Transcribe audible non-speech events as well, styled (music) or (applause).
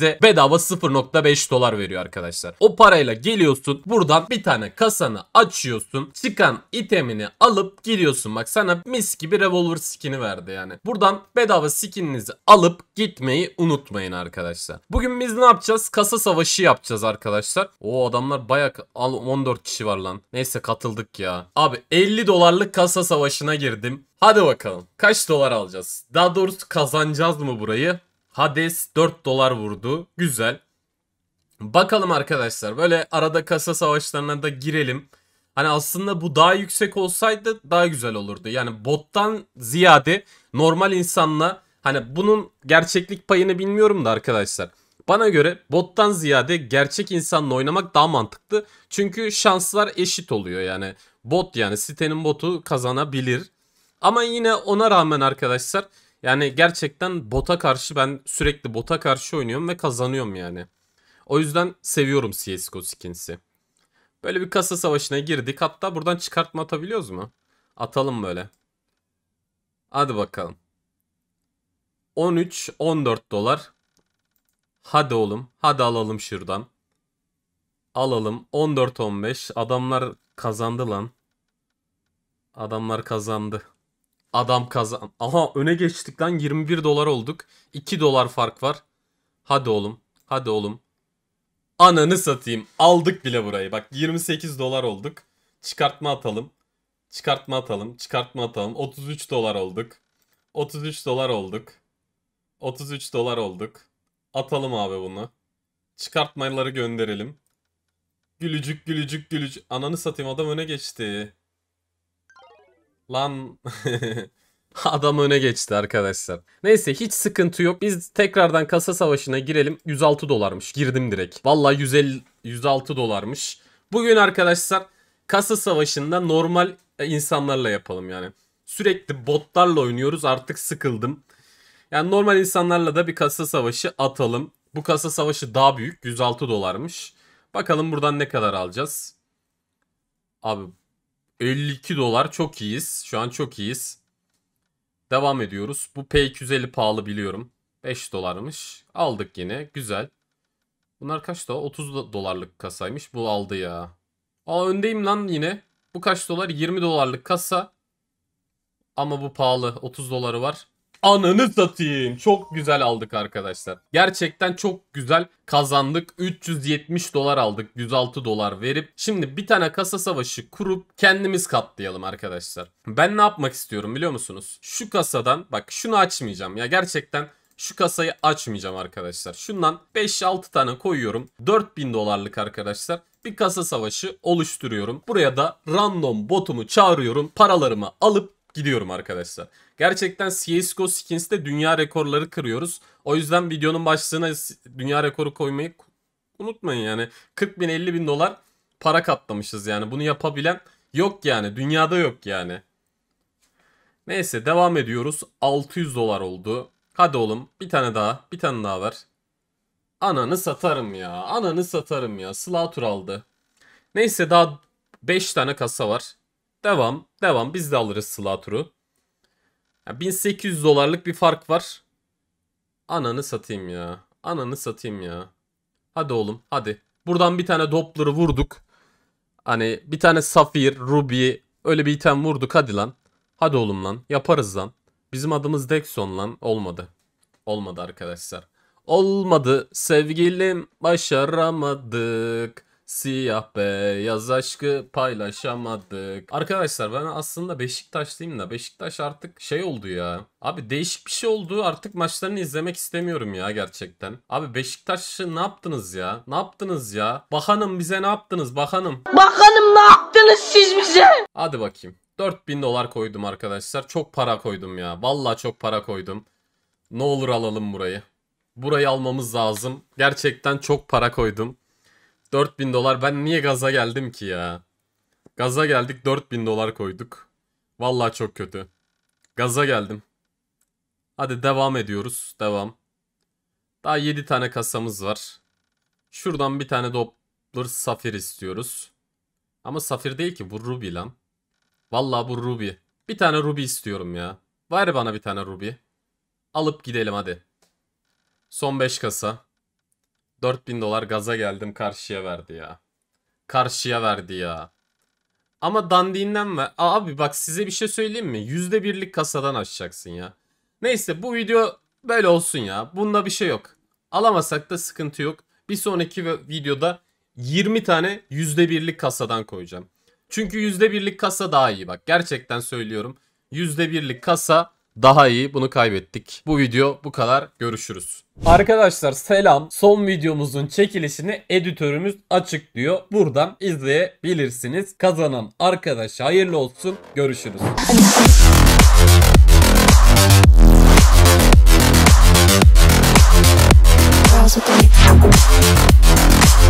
size bedava 0.5 dolar veriyor arkadaşlar. O parayla geliyorsun buradan bir tane kasanı açıyorsun. Çıkan itemini alıp giriyorsun. Bak sana mis gibi revolver skin'i verdi yani. Buradan bedava skininizi alıp gitmeyi unutmayın arkadaşlar. Bugün biz ne yapacağız? Kasa savaşı yapacağız arkadaşlar. O adamlar bayağı 14 kişi var lan. Neyse katıldık ya. Abi 50 dolarlık kasa savaşına girdim. Hadi bakalım. Kaç dolar alacağız? Daha doğrusu kazanacağız mı burayı? Hades 4 dolar vurdu. Güzel. Bakalım arkadaşlar böyle arada kasa savaşlarına da girelim. Hani aslında bu daha yüksek olsaydı daha güzel olurdu. Yani bottan ziyade normal insanla hani bunun gerçeklik payını bilmiyorum da arkadaşlar. Bana göre bottan ziyade gerçek insanla oynamak daha mantıklı. Çünkü şanslar eşit oluyor yani. Bot yani sitenin botu kazanabilir. Ama yine ona rağmen arkadaşlar yani gerçekten bota karşı ben sürekli bota karşı oynuyorum ve kazanıyorum yani. O yüzden seviyorum CSGO skins'i. Böyle bir kasa savaşına girdik. Hatta buradan çıkartma atabiliyoruz mu? Atalım böyle. Hadi bakalım. 13-14 dolar. Hadi oğlum. Hadi alalım şuradan. Alalım. 14-15. Adamlar kazandı lan. Adamlar kazandı. Adam kazan. Aha öne geçtik lan 21 dolar olduk. 2 dolar fark var. Hadi oğlum. Hadi oğlum. Ananı satayım. Aldık bile burayı. Bak 28 dolar olduk. Çıkartma atalım. Çıkartma atalım. Çıkartma atalım. 33 dolar olduk. 33 dolar olduk. 33 dolar olduk. Atalım abi bunu. Çıkartmayları gönderelim. Gülücük gülücük gülücük. Ananı satayım adam öne geçti. Lan (laughs) adam öne geçti arkadaşlar. Neyse hiç sıkıntı yok. Biz tekrardan kasa savaşına girelim. 106 dolarmış. Girdim direkt. Vallahi 150 106 dolarmış. Bugün arkadaşlar kasa savaşında normal e, insanlarla yapalım yani. Sürekli botlarla oynuyoruz. Artık sıkıldım. Yani normal insanlarla da bir kasa savaşı atalım. Bu kasa savaşı daha büyük. 106 dolarmış. Bakalım buradan ne kadar alacağız. Abi 52 dolar çok iyiyiz. Şu an çok iyiyiz. Devam ediyoruz. Bu P250 pahalı biliyorum. 5 dolarmış. Aldık yine. Güzel. Bunlar kaç dolar? 30 dolarlık kasaymış. Bu aldı ya. Aa öndeyim lan yine. Bu kaç dolar? 20 dolarlık kasa. Ama bu pahalı. 30 doları var. Ananı satayım. Çok güzel aldık arkadaşlar. Gerçekten çok güzel kazandık. 370 dolar aldık. 106 dolar verip. Şimdi bir tane kasa savaşı kurup kendimiz katlayalım arkadaşlar. Ben ne yapmak istiyorum biliyor musunuz? Şu kasadan bak şunu açmayacağım. Ya gerçekten şu kasayı açmayacağım arkadaşlar. Şundan 5-6 tane koyuyorum. 4000 dolarlık arkadaşlar bir kasa savaşı oluşturuyorum. Buraya da random botumu çağırıyorum. Paralarımı alıp gidiyorum arkadaşlar. Gerçekten CSGO Skins'te dünya rekorları kırıyoruz. O yüzden videonun başlığına dünya rekoru koymayı unutmayın yani. 40 bin 50 bin dolar para katlamışız yani. Bunu yapabilen yok yani. Dünyada yok yani. Neyse devam ediyoruz. 600 dolar oldu. Hadi oğlum bir tane daha. Bir tane daha ver. Ananı satarım ya. Ananı satarım ya. Slaughter aldı. Neyse daha 5 tane kasa var. Devam. Devam. Biz de alırız Sıla 1800 dolarlık bir fark var. Ananı satayım ya. Ananı satayım ya. Hadi oğlum hadi. Buradan bir tane Doppler'ı vurduk. Hani bir tane Safir, Ruby öyle bir item vurduk hadi lan. Hadi oğlum lan yaparız lan. Bizim adımız Dexon lan. Olmadı. Olmadı arkadaşlar. Olmadı sevgilim başaramadık. Siyah beyaz aşkı paylaşamadık. Arkadaşlar ben aslında Beşiktaşlıyım da Beşiktaş artık şey oldu ya. Abi değişik bir şey oldu artık maçlarını izlemek istemiyorum ya gerçekten. Abi Beşiktaş'ı ne yaptınız ya? Ne yaptınız ya? Bakanım bize ne yaptınız bakanım? Bakanım ne yaptınız siz bize? Hadi bakayım. 4000 dolar koydum arkadaşlar. Çok para koydum ya. Vallahi çok para koydum. Ne olur alalım burayı. Burayı almamız lazım. Gerçekten çok para koydum. 4000 dolar ben niye gaza geldim ki ya? Gaza geldik 4000 dolar koyduk. Vallahi çok kötü. Gaza geldim. Hadi devam ediyoruz. Devam. Daha 7 tane kasamız var. Şuradan bir tane Doppler Safir istiyoruz. Ama Safir değil ki bu Ruby lan. Vallahi bu Ruby. Bir tane Ruby istiyorum ya. Ver bana bir tane Ruby. Alıp gidelim hadi. Son 5 kasa. 4000 dolar gaza geldim karşıya verdi ya. Karşıya verdi ya. Ama dandiğinden ver. Abi bak size bir şey söyleyeyim mi? Yüzde birlik kasadan açacaksın ya. Neyse bu video böyle olsun ya. Bunda bir şey yok. Alamasak da sıkıntı yok. Bir sonraki videoda 20 tane yüzde birlik kasadan koyacağım. Çünkü yüzde birlik kasa daha iyi bak. Gerçekten söylüyorum. yüzde birlik kasa daha iyi. Bunu kaybettik. Bu video bu kadar. Görüşürüz. Arkadaşlar selam. Son videomuzun çekilişini editörümüz açıklıyor. Buradan izleyebilirsiniz. Kazanan arkadaş hayırlı olsun. Görüşürüz.